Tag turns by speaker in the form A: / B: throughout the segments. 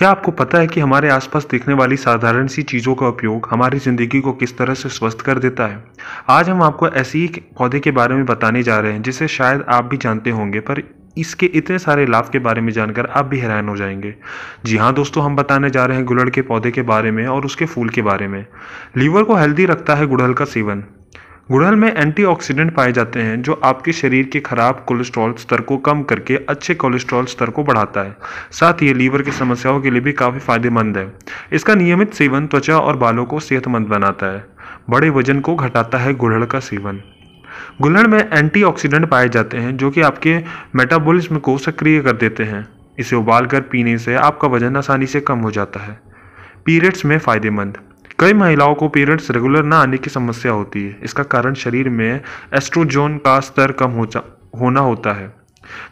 A: क्या आपको पता है कि हमारे आसपास दिखने वाली साधारण सी चीज़ों का उपयोग हमारी ज़िंदगी को किस तरह से स्वस्थ कर देता है आज हम आपको ऐसे ही पौधे के बारे में बताने जा रहे हैं जिसे शायद आप भी जानते होंगे पर इसके इतने सारे लाभ के बारे में जानकर आप भी हैरान हो जाएंगे जी हाँ दोस्तों हम बताने जा रहे हैं गुलड़ के पौधे के बारे में और उसके फूल के बारे में लीवर को हेल्दी रखता है गुड़हल का सेवन गुड़हल में एंटीऑक्सीडेंट पाए जाते हैं जो आपके शरीर के खराब कोलेस्ट्रॉल स्तर को कम करके अच्छे कोलेस्ट्रॉल स्तर को बढ़ाता है साथ ही लीवर की समस्याओं के लिए भी काफ़ी फायदेमंद है इसका नियमित सेवन त्वचा और बालों को सेहतमंद बनाता है बड़े वजन को घटाता है गुड़हल का सेवन गुल्हड़ में एंटीऑक्सीडेंट पाए जाते हैं जो कि आपके मेटाबोलिज्म को सक्रिय कर देते हैं इसे उबाल पीने से आपका वजन आसानी से कम हो जाता है पीरियड्स में फ़ायदेमंद कई महिलाओं को पीरियड्स रेगुलर ना आने की समस्या होती है इसका कारण शरीर में एस्ट्रोजोन का स्तर कम हो होना होता है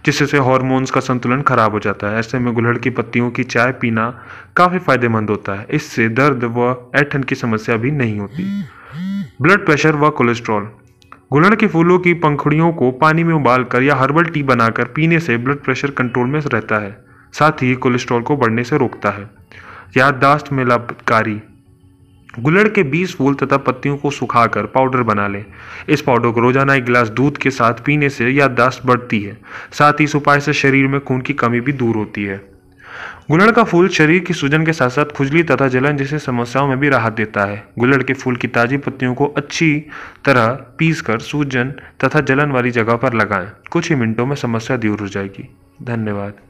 A: जिससे हॉर्मोन्स का संतुलन खराब हो जाता है ऐसे में गुलहड़ की पत्तियों की चाय पीना काफ़ी फायदेमंद होता है इससे दर्द व ऐठन की समस्या भी नहीं होती ब्लड प्रेशर व कोलेस्ट्रॉल गुलहड़ के फूलों की पंखुड़ियों को पानी में उबालकर या हर्बल टी बनाकर पीने से ब्लड प्रेशर कंट्रोल में रहता है साथ ही कोलेस्ट्रॉल को बढ़ने से रोकता है याददाश्त में लाभकारी गुलड़ के 20 फूल तथा पत्तियों को सुखाकर पाउडर बना लें इस पाउडर को रोजाना एक गिलास दूध के साथ पीने से याददाश्त बढ़ती है साथ ही इस उपाय से शरीर में खून की कमी भी दूर होती है गुलड़ का फूल शरीर की सूजन के साथ साथ खुजली तथा जलन जैसी समस्याओं में भी राहत देता है गुलड़ के फूल की ताज़ी पत्तियों को अच्छी तरह पीस कर सूजन तथा जलन वाली जगह पर लगाएं कुछ ही मिनटों में समस्या दूर हो जाएगी धन्यवाद